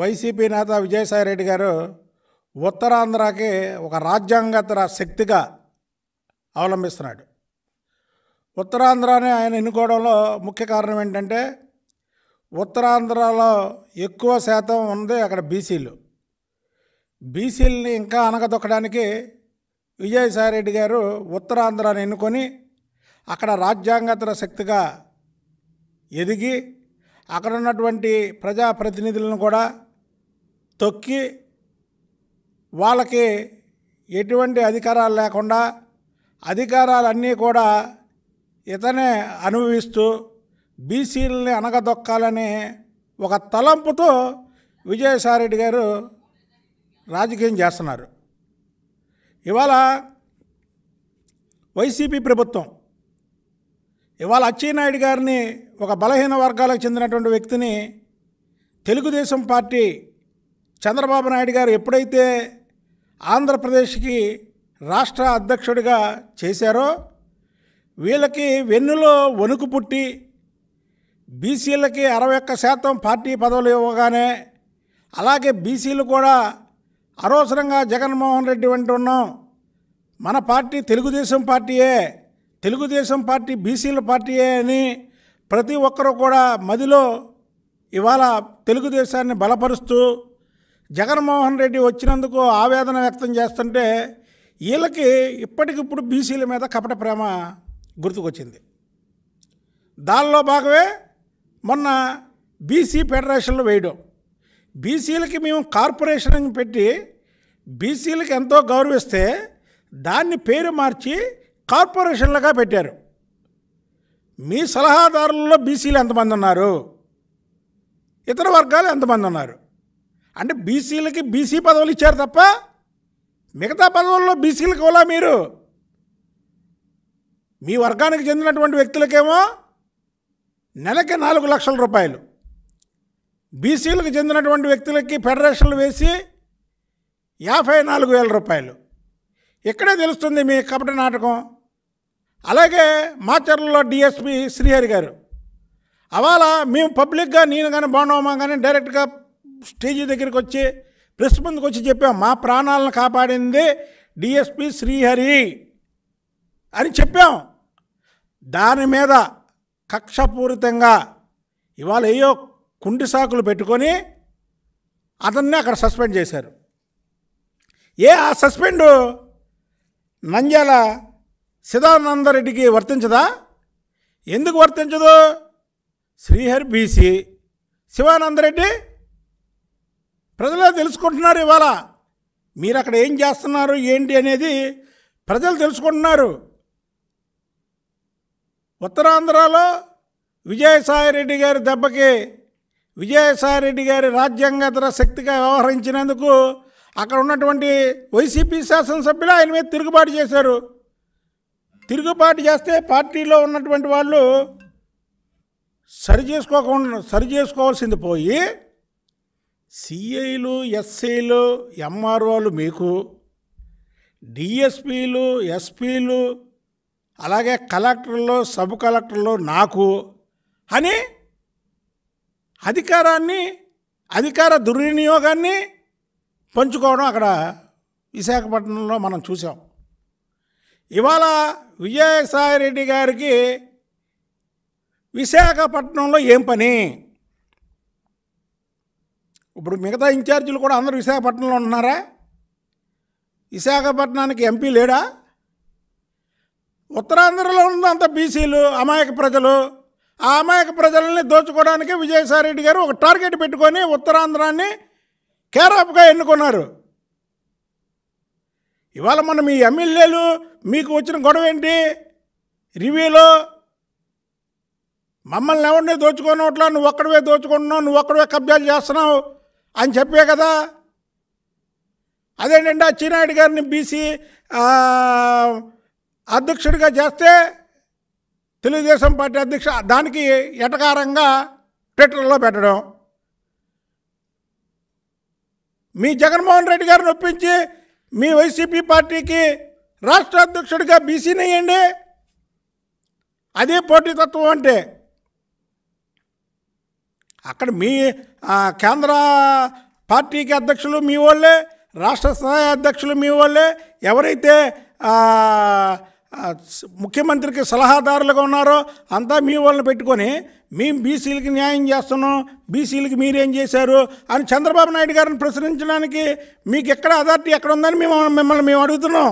YCP నేత విజయసాయిరెడ్డి గారు ఉత్తరాంధ్రకి ఒక రాజ్యాంగేతర శక్తిగా అవలంబిస్తున్నాడు ఉత్తరాంధ్రని ఆయన ఎన్నుకోవడంలో ముఖ్య కారణం ఏంటంటే ఉత్తరాంధ్రలో ఎక్కువ శాతం ఉంది అక్కడ బీసీలు బీసీలని ఇంకా అనగదొక్కడానికి విజయసాయిరెడ్డి గారు ఉత్తరాంధ్రాన్ని ఎన్నుకొని అక్కడ రాజ్యాంగేతర శక్తిగా ఎదిగి అక్కడ ఉన్నటువంటి ప్రజాప్రతినిధులను కూడా తొక్కి వాళ్ళకి ఎటువంటి అధికారాలు లేకుండా అధికారాలన్నీ కూడా ఇతనే అనుభవిస్తూ బీసీలని అనగదొక్కాలని ఒక తలంపుతో విజయసాయిరెడ్డి గారు రాజకీయం చేస్తున్నారు ఇవాళ వైసీపీ ప్రభుత్వం ఇవాళ అచ్చెన్నాయుడు గారిని ఒక బలహీన వర్గాలకు చెందినటువంటి వ్యక్తిని తెలుగుదేశం పార్టీ చంద్రబాబు నాయుడు గారు ఎప్పుడైతే ఆంధ్రప్రదేశ్కి రాష్ట్ర అధ్యక్షుడిగా చేశారో వీళ్ళకి వెన్నులో వణుకు పుట్టి బీసీలకి అరవై ఒక్క శాతం పార్టీ పదవులు ఇవ్వగానే అలాగే బీసీలు కూడా అనవసరంగా జగన్మోహన్ రెడ్డి వెంట ఉన్నాం మన పార్టీ తెలుగుదేశం పార్టీయే తెలుగుదేశం పార్టీ బీసీల పార్టీయే అని ప్రతి ఒక్కరూ కూడా మదిలో ఇవాళ తెలుగుదేశాన్ని బలపరుస్తూ జగన్మోహన్ రెడ్డి వచ్చినందుకు ఆవేదన వ్యక్తం చేస్తుంటే వీళ్ళకి ఇప్పటికిప్పుడు బీసీల మీద కపట ప్రేమ గుర్తుకొచ్చింది దానిలో భాగమే మొన్న బీసీ ఫెడరేషన్లు వేయడం బీసీలకి మేము కార్పొరేషన్ పెట్టి బీసీలకి ఎంతో గౌరవిస్తే దాన్ని పేరు మార్చి కార్పొరేషన్లుగా పెట్టారు మీ సలహాదారులలో బీసీలు ఎంతమంది ఉన్నారు ఇతర వర్గాలు ఎంతమంది ఉన్నారు అంటే బీసీలకి బీసీ పదవులు ఇచ్చారు తప్ప మిగతా పదవుల్లో బీసీలకు కూడా మీరు మీ వర్గానికి చెందినటువంటి వ్యక్తులకేమో నెలకి నాలుగు లక్షల రూపాయలు బీసీలకు చెందినటువంటి వ్యక్తులకి ఫెడరేషన్లు వేసి యాభై నాలుగు వేల రూపాయలు ఇక్కడే తెలుస్తుంది మీ కపట నాటకం అలాగే మాచర్లలో డిఎస్పి శ్రీహరి గారు అవాళ మేము పబ్లిక్గా నేను కానీ బాగున్నామా కానీ డైరెక్ట్గా స్టేజ్ దగ్గరికి వచ్చి ప్రెస్ ముందుకు వచ్చి చెప్పాం మా ప్రాణాలను కాపాడింది డిఎస్పి శ్రీహరి అని చెప్పాం దాని మీద కక్షపూరితంగా ఇవాళ ఏయో కుండి సాకులు పెట్టుకొని అతన్నే అక్కడ సస్పెండ్ చేశారు ఏ ఆ సస్పెండ్ నంద్యాల సిదానందరెడ్డికి వర్తించదా ఎందుకు వర్తించదు శ్రీహరి బీసీ శివానందరెడ్డి ప్రజలే తెలుసుకుంటున్నారు ఇవాళ మీరు అక్కడ ఏం చేస్తున్నారు ఏంటి అనేది ప్రజలు తెలుసుకుంటున్నారు ఉత్తరాంధ్రలో విజయసాయిరెడ్డి గారి దెబ్బకి విజయసాయిరెడ్డి గారి రాజ్యాంగతర శక్తిగా వ్యవహరించినందుకు అక్కడ ఉన్నటువంటి వైసీపీ శాసనసభ్యులు ఆయన మీద తిరుగుబాటు చేశారు తిరుగుబాటు చేస్తే పార్టీలో ఉన్నటువంటి వాళ్ళు సరి చేసుకోకుండా సరి చేసుకోవాల్సింది పోయి సిఐలు ఎస్ఐలు ఎంఆర్ఓలు మీకు డిఎస్పీలు ఎస్పీలు అలాగే కలెక్టర్లు సబ్ కలెక్టర్లు నాకు అని అధికారాన్ని అధికార దుర్వినియోగాన్ని పంచుకోవడం అక్కడ విశాఖపట్నంలో మనం చూసాం ఇవాళ విజయసాయిరెడ్డి గారికి విశాఖపట్నంలో ఏం పని ఇప్పుడు మిగతా ఇన్ఛార్జీలు కూడా అందరూ విశాఖపట్నంలో ఉన్నారా విశాఖపట్నానికి ఎంపీ లేడా ఉత్తరాంధ్రలో ఉన్నంత బీసీలు అమాయక ప్రజలు ఆ అమాయక ప్రజలని దోచుకోవడానికి విజయసాయిరెడ్డి గారు ఒక టార్గెట్ పెట్టుకొని ఉత్తరాంధ్రాన్ని కేరాప్గా ఎన్నుకున్నారు ఇవాళ మన మీ ఎమ్మెల్యేలు మీకు వచ్చిన గొడవ ఏంటి రివ్యూలో మమ్మల్ని ఎవరిని దోచుకోనట్లా నువ్వు ఒక్కడవే దోచుకుంటున్నావు నువ్వు ఒక్కడవే కబ్జాలు చేస్తున్నావు అని చెప్పే కదా అదేంటండి ఆ చీనాయుడు గారిని బీసీ అధ్యక్షుడిగా చేస్తే తెలుగుదేశం పార్టీ అధ్యక్ష దానికి ఎటకారంగా ట్విట్టర్లో పెట్టడం మీ జగన్మోహన్ రెడ్డి గారిని ఒప్పించి మీ వైసీపీ పార్టీకి రాష్ట్ర అధ్యక్షుడిగా బీసీని వేయండి అదే పోటీతత్వం అంటే అక్కడ మీ కేంద్ర పార్టీకి అధ్యక్షులు మీ వాళ్ళే రాష్ట్ర స్థాయి అధ్యక్షులు మీ వాళ్ళే ఎవరైతే ముఖ్యమంత్రికి సలహాదారులుగా ఉన్నారో అంతా మీ వాళ్ళని పెట్టుకొని మేము బీసీలకి న్యాయం చేస్తున్నాం బీసీలకి మీరేం చేశారు అని చంద్రబాబు నాయుడు గారిని ప్రశ్నించడానికి మీకు ఎక్కడ అథారిటీ ఎక్కడ ఉందని మేము మిమ్మల్ని మేము అడుగుతున్నాం